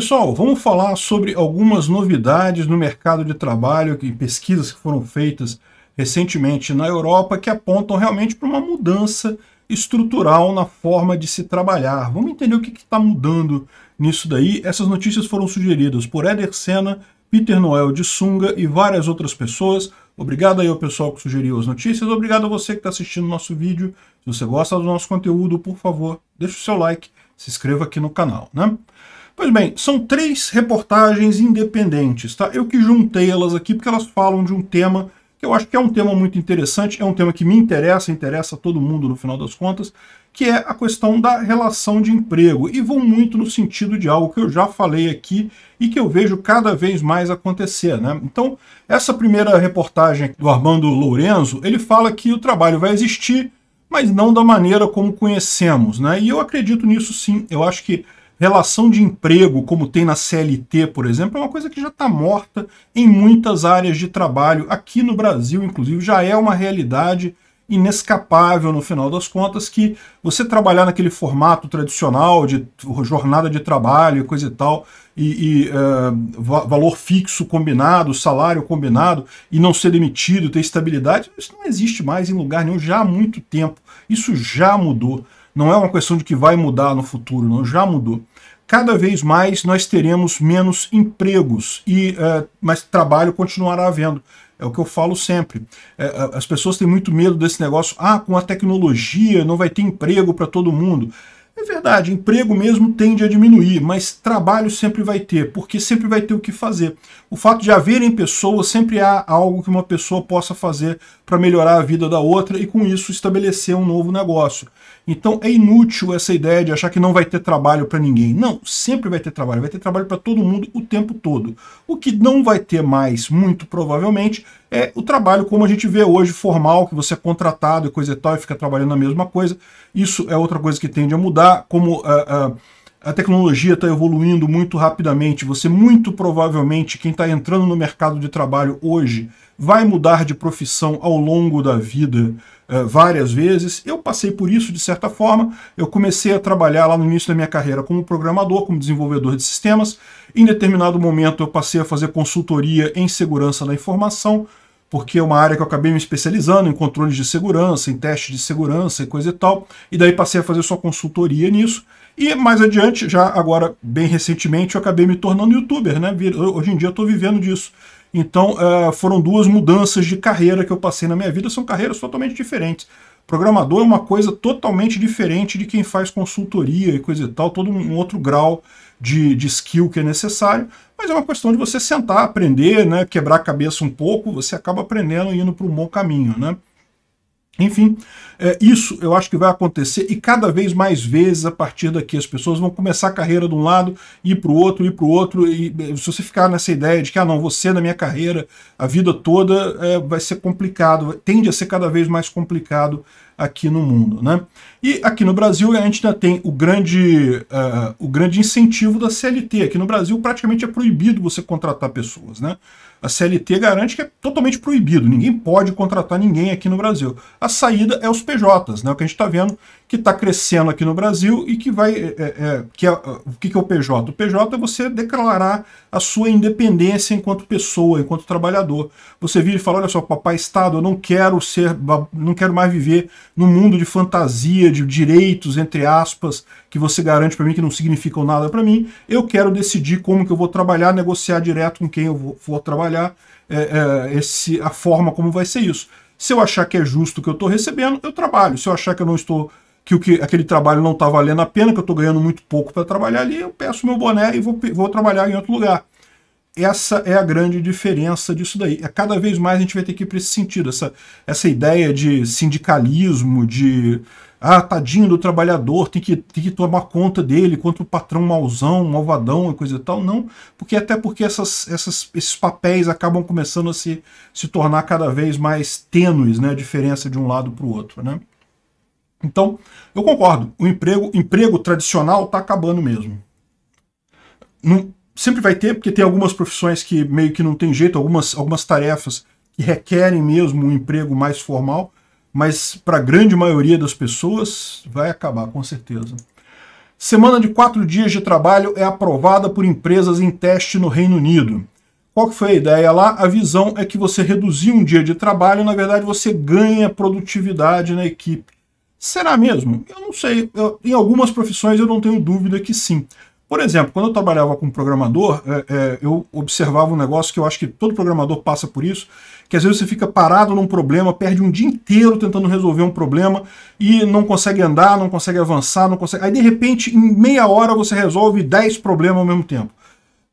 Pessoal, vamos falar sobre algumas novidades no mercado de trabalho e pesquisas que foram feitas recentemente na Europa que apontam realmente para uma mudança estrutural na forma de se trabalhar. Vamos entender o que está mudando nisso daí. Essas notícias foram sugeridas por Eder Senna, Peter Noel de Sunga e várias outras pessoas. Obrigado aí ao pessoal que sugeriu as notícias. Obrigado a você que está assistindo o nosso vídeo. Se você gosta do nosso conteúdo, por favor, deixe o seu like, se inscreva aqui no canal. Né? Pois bem, são três reportagens independentes, tá? Eu que juntei elas aqui porque elas falam de um tema que eu acho que é um tema muito interessante, é um tema que me interessa, interessa a todo mundo no final das contas, que é a questão da relação de emprego. E vão muito no sentido de algo que eu já falei aqui e que eu vejo cada vez mais acontecer. Né? Então, essa primeira reportagem do Armando Lourenço, ele fala que o trabalho vai existir, mas não da maneira como conhecemos. Né? E eu acredito nisso sim. Eu acho que Relação de emprego, como tem na CLT, por exemplo, é uma coisa que já está morta em muitas áreas de trabalho. Aqui no Brasil, inclusive, já é uma realidade inescapável no final das contas que você trabalhar naquele formato tradicional de jornada de trabalho coisa e tal e, e uh, valor fixo combinado salário combinado e não ser demitido ter estabilidade isso não existe mais em lugar nenhum já há muito tempo isso já mudou não é uma questão de que vai mudar no futuro, não, já mudou. Cada vez mais nós teremos menos empregos, e é, mas trabalho continuará havendo. É o que eu falo sempre. É, as pessoas têm muito medo desse negócio. Ah, com a tecnologia não vai ter emprego para todo mundo. É verdade, emprego mesmo tende a diminuir, mas trabalho sempre vai ter, porque sempre vai ter o que fazer. O fato de haverem pessoas, sempre há algo que uma pessoa possa fazer para melhorar a vida da outra e com isso estabelecer um novo negócio. Então é inútil essa ideia de achar que não vai ter trabalho para ninguém. Não, sempre vai ter trabalho, vai ter trabalho para todo mundo o tempo todo. O que não vai ter mais, muito provavelmente, é o trabalho como a gente vê hoje, formal, que você é contratado e coisa e tal, e fica trabalhando a mesma coisa. Isso é outra coisa que tende a mudar, como a, é, a, é, a tecnologia está evoluindo muito rapidamente, você muito provavelmente, quem está entrando no mercado de trabalho hoje, vai mudar de profissão ao longo da vida uh, várias vezes. Eu passei por isso de certa forma. Eu comecei a trabalhar lá no início da minha carreira como programador, como desenvolvedor de sistemas. Em determinado momento eu passei a fazer consultoria em segurança da informação porque é uma área que eu acabei me especializando em controles de segurança, em testes de segurança e coisa e tal, e daí passei a fazer só consultoria nisso. E mais adiante, já agora, bem recentemente, eu acabei me tornando youtuber, né? Hoje em dia eu estou vivendo disso. Então, eh, foram duas mudanças de carreira que eu passei na minha vida, são carreiras totalmente diferentes. Programador é uma coisa totalmente diferente de quem faz consultoria e coisa e tal, todo um outro grau de, de skill que é necessário, mas é uma questão de você sentar, aprender, né, quebrar a cabeça um pouco, você acaba aprendendo e indo para um bom caminho. Né? Enfim, é, isso eu acho que vai acontecer e cada vez mais vezes a partir daqui as pessoas vão começar a carreira de um lado, ir para o outro, ir para o outro, e é, se você ficar nessa ideia de que, ah não, você na minha carreira a vida toda é, vai ser complicado, tende a ser cada vez mais complicado aqui no mundo. Né? E aqui no Brasil a gente ainda tem o grande, uh, o grande incentivo da CLT. Aqui no Brasil praticamente é proibido você contratar pessoas. Né? A CLT garante que é totalmente proibido, ninguém pode contratar ninguém aqui no Brasil. A saída é os PJs, né? o que a gente está vendo que está crescendo aqui no Brasil e que vai. É, é, é que é, o que é o PJ? O PJ é você declarar a sua independência enquanto pessoa, enquanto trabalhador. Você vira e fala: olha só, papai Estado, eu não quero ser, não quero mais viver num mundo de fantasia, de direitos, entre aspas, que você garante para mim que não significam nada para mim. Eu quero decidir como que eu vou trabalhar, negociar direto com quem eu vou, vou trabalhar trabalhar é, é, esse, a forma como vai ser isso. Se eu achar que é justo o que eu estou recebendo, eu trabalho. Se eu achar que eu não estou que, o que aquele trabalho não está valendo a pena, que eu estou ganhando muito pouco para trabalhar ali, eu peço meu boné e vou, vou trabalhar em outro lugar. Essa é a grande diferença disso daí. É cada vez mais a gente vai ter que ir para esse sentido, essa, essa ideia de sindicalismo, de ah, tadinho do trabalhador, tem que, tem que tomar conta dele contra o patrão mauzão, malvadão e coisa e tal. Não, porque até porque essas, essas, esses papéis acabam começando a se, se tornar cada vez mais tênues, né? A diferença de um lado para o outro, né? Então, eu concordo, o emprego, emprego tradicional está acabando mesmo. Não, sempre vai ter, porque tem algumas profissões que meio que não tem jeito, algumas, algumas tarefas que requerem mesmo um emprego mais formal, mas para a grande maioria das pessoas vai acabar com certeza. Semana de quatro dias de trabalho é aprovada por empresas em teste no Reino Unido. Qual foi a ideia lá? A visão é que você reduzir um dia de trabalho, na verdade você ganha produtividade na equipe. Será mesmo? Eu não sei. Eu, em algumas profissões eu não tenho dúvida que sim. Por exemplo, quando eu trabalhava com programador, é, é, eu observava um negócio que eu acho que todo programador passa por isso, que às vezes você fica parado num problema, perde um dia inteiro tentando resolver um problema e não consegue andar, não consegue avançar, não consegue. Aí de repente, em meia hora, você resolve 10 problemas ao mesmo tempo.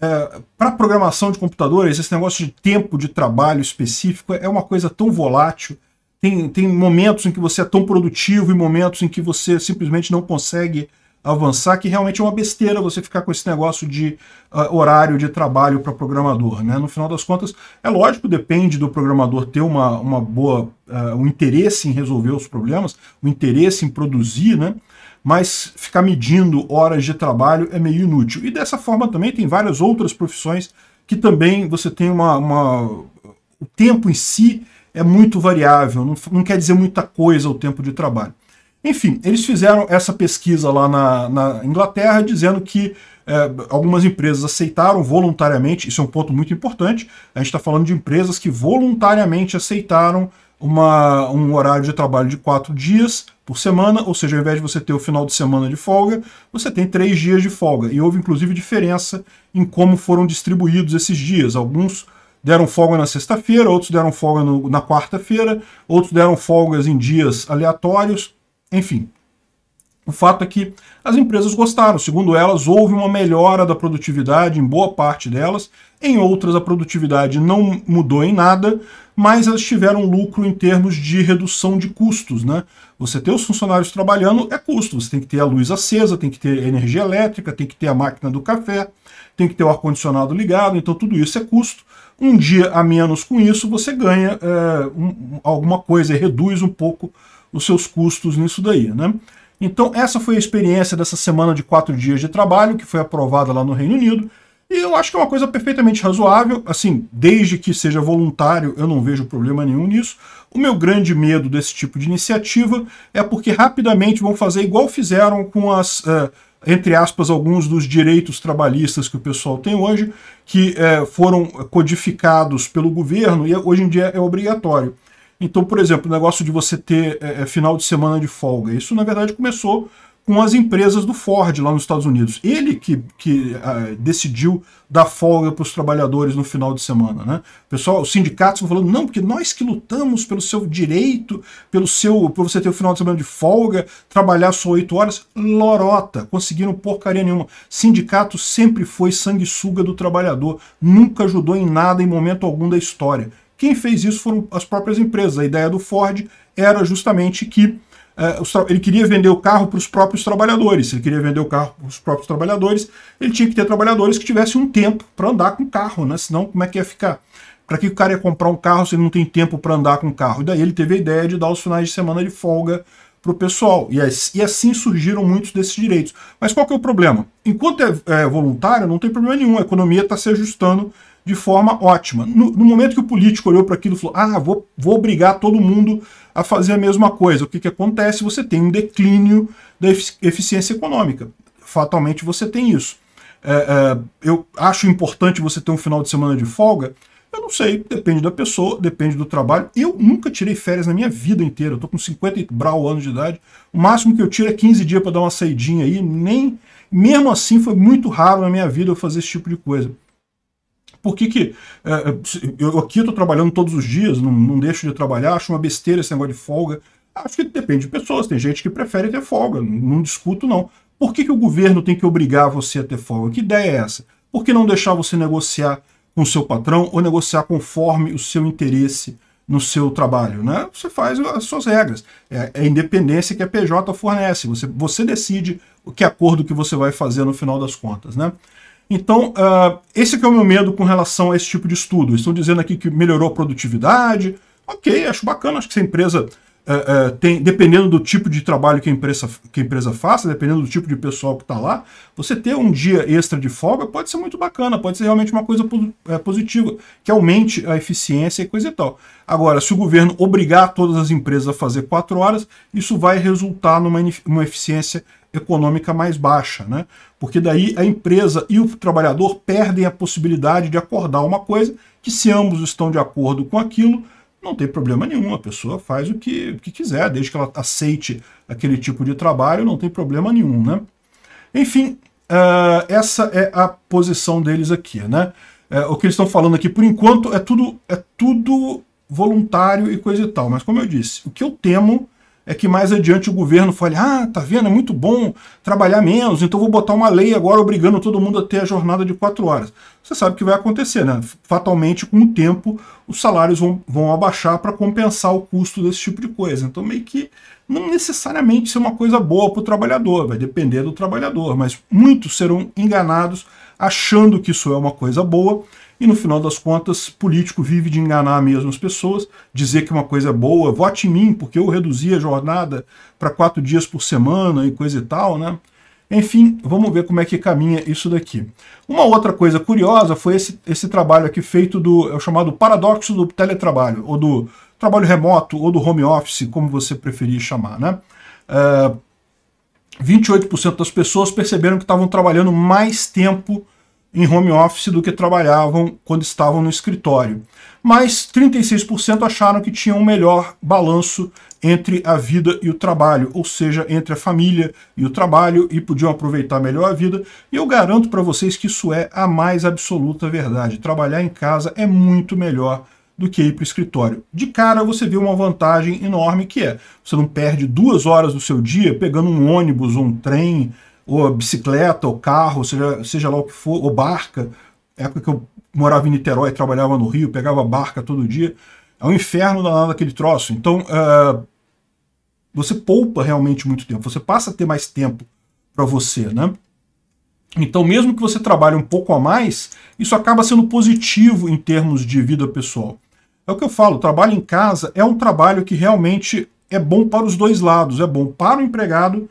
É, Para programação de computadores, esse negócio de tempo de trabalho específico é uma coisa tão volátil. Tem, tem momentos em que você é tão produtivo e momentos em que você simplesmente não consegue avançar, que realmente é uma besteira você ficar com esse negócio de uh, horário de trabalho para programador. Né? No final das contas, é lógico, depende do programador ter uma, uma boa, uh, um interesse em resolver os problemas, o um interesse em produzir, né? mas ficar medindo horas de trabalho é meio inútil. E dessa forma também tem várias outras profissões que também você tem uma... uma... o tempo em si é muito variável, não, não quer dizer muita coisa o tempo de trabalho. Enfim, eles fizeram essa pesquisa lá na, na Inglaterra dizendo que é, algumas empresas aceitaram voluntariamente, isso é um ponto muito importante, a gente está falando de empresas que voluntariamente aceitaram uma, um horário de trabalho de quatro dias por semana, ou seja, ao invés de você ter o final de semana de folga, você tem três dias de folga. E houve inclusive diferença em como foram distribuídos esses dias. Alguns deram folga na sexta-feira, outros deram folga no, na quarta-feira, outros deram folgas em dias aleatórios. Enfim, o fato é que as empresas gostaram. Segundo elas, houve uma melhora da produtividade em boa parte delas. Em outras, a produtividade não mudou em nada, mas elas tiveram lucro em termos de redução de custos. Né? Você ter os funcionários trabalhando é custo. Você tem que ter a luz acesa, tem que ter energia elétrica, tem que ter a máquina do café, tem que ter o ar-condicionado ligado. Então, tudo isso é custo. Um dia a menos com isso, você ganha é, um, alguma coisa, reduz um pouco os seus custos nisso daí, né? Então essa foi a experiência dessa semana de quatro dias de trabalho que foi aprovada lá no Reino Unido e eu acho que é uma coisa perfeitamente razoável, assim, desde que seja voluntário, eu não vejo problema nenhum nisso. O meu grande medo desse tipo de iniciativa é porque rapidamente vão fazer igual fizeram com as, uh, entre aspas, alguns dos direitos trabalhistas que o pessoal tem hoje, que uh, foram codificados pelo governo e hoje em dia é obrigatório. Então, por exemplo, o negócio de você ter é, é, final de semana de folga, isso na verdade começou com as empresas do Ford lá nos Estados Unidos. Ele que, que é, decidiu dar folga para os trabalhadores no final de semana. Né? Pessoal, os sindicatos vão falando, não, porque nós que lutamos pelo seu direito, pelo seu, por você ter o final de semana de folga, trabalhar só oito horas, lorota, conseguiram porcaria nenhuma. Sindicato sempre foi sanguessuga do trabalhador, nunca ajudou em nada em momento algum da história. Quem fez isso foram as próprias empresas. A ideia do Ford era justamente que é, ele queria vender o carro para os próprios trabalhadores. Ele queria vender o carro para os próprios trabalhadores. Ele tinha que ter trabalhadores que tivessem um tempo para andar com o carro, né? Senão, como é que ia ficar? Para que o cara ia comprar um carro se ele não tem tempo para andar com o carro? E daí ele teve a ideia de dar os finais de semana de folga para o pessoal. E, assim surgiram muitos desses direitos. Mas qual que é o problema? Enquanto é, é voluntário, não tem problema nenhum. A economia está se ajustando de forma ótima. No, no momento que o político olhou para aquilo e falou, ah, vou, vou obrigar todo mundo a fazer a mesma coisa, o que, que acontece? Você tem um declínio da eficiência econômica. Fatalmente você tem isso. É, é, eu acho importante você ter um final de semana de folga, sei, depende da pessoa, depende do trabalho. Eu nunca tirei férias na minha vida inteira. Eu tô com 50 brau anos de idade. O máximo que eu tiro é 15 dias para dar uma saidinha aí. Nem, mesmo assim, foi muito raro na minha vida eu fazer esse tipo de coisa. Por que que... É, é eu, aqui eu tô trabalhando todos os dias, não, não deixo de trabalhar, acho uma besteira esse negócio de folga. Acho que depende de pessoas. Tem gente que prefere ter folga. Não, não discuto, não. Por que, que o governo tem que obrigar você a ter folga? Que ideia é essa? Por que não deixar você negociar com o seu patrão ou negociar conforme o seu interesse no seu trabalho, né? Você faz as suas regras. É a é independência que a PJ fornece. Você, você decide o que acordo que você vai fazer no final das contas, né? Então, uh, esse que é o meu medo com relação a esse tipo de estudo. Estão dizendo aqui que melhorou a produtividade. Ok, acho bacana, acho que se a empresa é, é, tem, dependendo do tipo de trabalho que a empresa, que a empresa faça, dependendo do tipo de pessoal que está lá, você ter um dia extra de folga pode ser muito bacana, pode ser realmente uma coisa é, positiva, que aumente a eficiência e coisa e tal. Agora, se o governo obrigar todas as empresas a fazer quatro horas, isso vai resultar numa, uma eficiência econômica mais baixa, né? Porque daí a empresa e o trabalhador perdem a possibilidade de acordar uma coisa que, se ambos estão de acordo com aquilo, não tem problema nenhum, a pessoa faz o que, o que quiser, desde que ela aceite aquele tipo de trabalho, não tem problema nenhum, né? Enfim, uh, essa é a posição deles aqui, né? É, o que eles estão falando aqui, por enquanto, é tudo, é tudo voluntário e coisa e tal, mas como eu disse, o que eu temo é que mais adiante o governo fale, ah, tá vendo, é muito bom trabalhar menos, então vou botar uma lei agora obrigando todo mundo a ter a jornada de quatro horas você sabe que vai acontecer, né? Fatalmente, com o tempo, os salários vão, vão abaixar para compensar o custo desse tipo de coisa. Então, meio que não necessariamente ser é uma coisa boa para o trabalhador, vai depender do trabalhador, mas muitos serão enganados achando que isso é uma coisa boa, e no final das contas, político vive de enganar mesmo as pessoas, dizer que uma coisa é boa, vote em mim, porque eu reduzi a jornada para quatro dias por semana e coisa e tal, né? Enfim, vamos ver como é que caminha isso daqui. Uma outra coisa curiosa foi esse, esse trabalho aqui feito do é o chamado paradoxo do teletrabalho, ou do trabalho remoto, ou do home office, como você preferir chamar, né? Uh, é, 28% das pessoas perceberam que estavam trabalhando mais tempo em home office do que trabalhavam quando estavam no escritório. Mas 36% acharam que tinham um melhor balanço entre a vida e o trabalho, ou seja, entre a família e o trabalho, e podiam aproveitar melhor a vida. E eu garanto para vocês que isso é a mais absoluta verdade. Trabalhar em casa é muito melhor do que ir para o escritório. De cara você vê uma vantagem enorme que é, você não perde duas horas do seu dia pegando um ônibus ou um trem, ou bicicleta, ou carro, seja, seja lá o que for, ou barca. Época que eu morava em Niterói, trabalhava no Rio, pegava barca todo dia. É um inferno danado aquele troço. Então, uh, você poupa realmente muito tempo. Você passa a ter mais tempo para você, né? Então, mesmo que você trabalhe um pouco a mais, isso acaba sendo positivo em termos de vida pessoal. É o que eu falo, trabalho em casa é um trabalho que realmente é bom para os dois lados. É bom para o empregado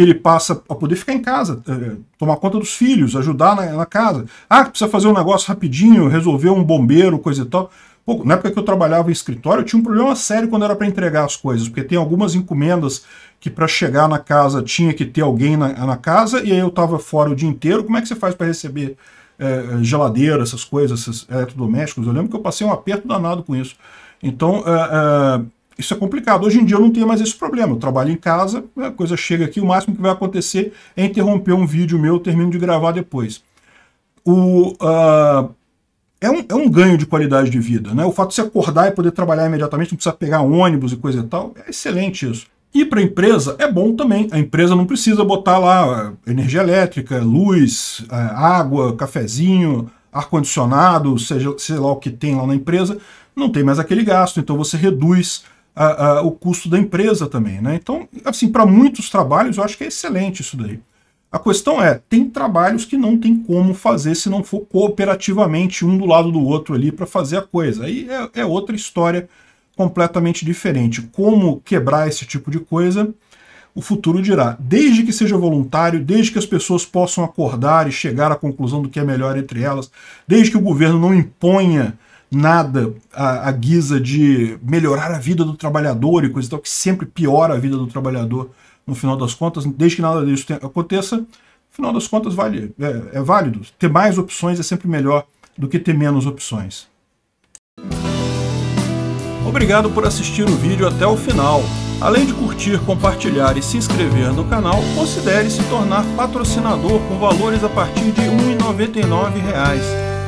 que ele passa a poder ficar em casa, é, tomar conta dos filhos, ajudar na, na, casa. Ah, precisa fazer um negócio rapidinho, resolver um bombeiro, coisa e tal. Pô, na época que eu trabalhava em escritório, eu tinha um problema sério quando era para entregar as coisas, porque tem algumas encomendas que para chegar na casa tinha que ter alguém na, na casa, e aí eu estava fora o dia inteiro. Como é que você faz para receber é, geladeira, essas coisas, esses eletrodomésticos? Eu lembro que eu passei um aperto danado com isso. Então, é, é isso é complicado. Hoje em dia eu não tenho mais esse problema. Eu trabalho em casa, a coisa chega aqui, o máximo que vai acontecer é interromper um vídeo meu, eu termino de gravar depois. O, uh, é, um, é um ganho de qualidade de vida. Né? O fato de você acordar e poder trabalhar imediatamente, não precisar pegar ônibus e coisa e tal, é excelente isso. E para a empresa é bom também. A empresa não precisa botar lá ah, energia elétrica, luz, ah, água, cafezinho, ar-condicionado, seja sei lá o que tem lá na empresa. Não tem mais aquele gasto, então você reduz a, a, o custo da empresa também. Né? Então, assim, para muitos trabalhos, eu acho que é excelente isso daí. A questão é, tem trabalhos que não tem como fazer se não for cooperativamente um do lado do outro ali para fazer a coisa. Aí é, é, outra história completamente diferente. Como quebrar esse tipo de coisa, o futuro dirá. Desde que seja voluntário, desde que as pessoas possam acordar e chegar à conclusão do que é melhor entre elas, desde que o governo não imponha nada à, à guisa de melhorar a vida do trabalhador e coisa e tal, que sempre piora a vida do trabalhador no final das contas, desde que nada disso aconteça, no final das contas vale, é, é válido. Ter mais opções é sempre melhor do que ter menos opções. Obrigado por assistir o vídeo até o final. Além de curtir, compartilhar e se inscrever no canal, considere se tornar patrocinador com valores a partir de R$ 1,99